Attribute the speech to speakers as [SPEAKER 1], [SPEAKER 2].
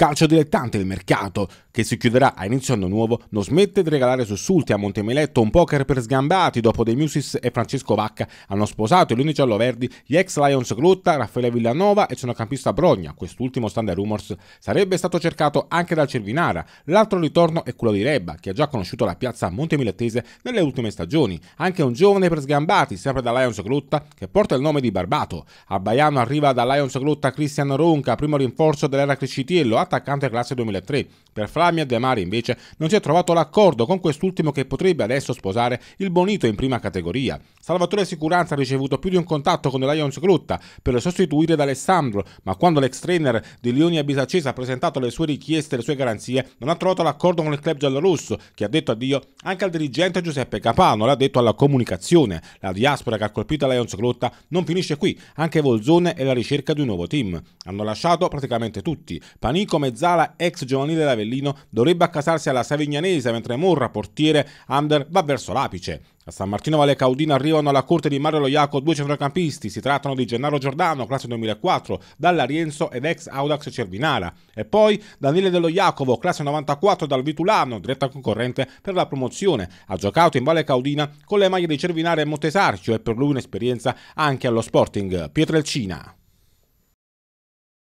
[SPEAKER 1] calcio dilettante, il mercato che si chiuderà a inizio anno nuovo, non smette di regalare sussulti a Montemeletto un poker per sgambati dopo De Musis e Francesco Vacca hanno sposato i luni gialloverdi gli ex Lions Glutta, Raffaele Villanova e centrocampista Brogna. Quest'ultimo, stando rumors, sarebbe stato cercato anche dal Cervinara. L'altro ritorno è quello di Rebba, che ha già conosciuto la piazza montemilettese nelle ultime stagioni. Anche un giovane per sgambati, sempre da Lions Glutta, che porta il nome di Barbato. A Baiano arriva da Lions Glutta Cristian Ronca, primo rinforzo dell'era Crescitiello, attaccante classe 2003. Per Flamia De Mari invece non si è trovato l'accordo con quest'ultimo che potrebbe adesso sposare il Bonito in prima categoria. Salvatore Sicuranza ha ricevuto più di un contatto con il Lions Crutta per sostituire ad Alessandro, ma quando l'ex trainer di Lioni Leonia Bisaccesa ha presentato le sue richieste e le sue garanzie, non ha trovato l'accordo con il club giallorosso, che ha detto addio anche al dirigente Giuseppe Capano, l'ha detto alla comunicazione. La diaspora che ha colpito la Lions Crutta non finisce qui, anche Volzone è alla ricerca di un nuovo team. Hanno lasciato praticamente tutti. Panico come Zala, ex giovanile d'Avellino, dovrebbe accasarsi alla Savignanese, mentre Morra, portiere, Under va verso l'apice. A San Martino Valle Caudina arrivano alla corte di Mario Loiaco due centrocampisti, si trattano di Gennaro Giordano, classe 2004, dalla Rienzo ed ex Audax Cervinara, e poi Daniele Dello Jacovo, classe 94 dal Vitulano, diretta concorrente per la promozione. Ha giocato in Valle Caudina con le maglie di Cervinara e Montesarchio e per lui un'esperienza anche allo Sporting Pietrelcina.